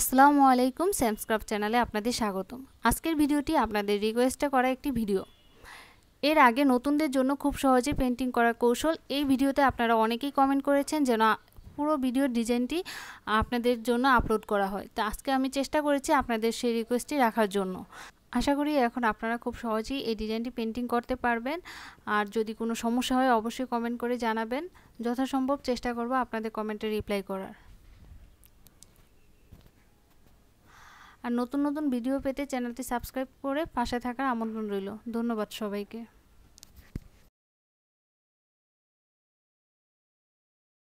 আসসালামু আলাইকুম স্যামস্ক্রাব চ্যানেলে আপনাদের স্বাগতম আজকের ভিডিওটি আপনাদের রিকোয়েস্টে করা একটি ভিডিও এর আগে নতুনদের জন্য খুব সহজে পেন্টিং করার কৌশল এই ভিডিওতে আপনারা অনেকেই কমেন্ট করেছেন যেন পুরো ভিডিওর ডিজাইনটি আপনাদের জন্য আপলোড করা হয় তো আজকে আমি চেষ্টা করেছি আপনাদের সেই রিকোয়েস্টটি রাখার জন্য আশা করি এখন আপনারা খুব সহজেই এই ডিজাইনটি পেন্টিং করতে পারবেন আর যদি কোনো সমস্যা হয় অবশ্যই কমেন্ট করে জানাবেন যথাসম্ভব চেষ্টা করব আপনাদের কমেন্টে রিপ্লাই করার আর নতুন নতুন ভিডিও পেতে চ্যানেলটি সাবস্ক্রাইব করে পাশে থাকার আমন্ত্রণ রইল ধন্যবাদ সবাইকে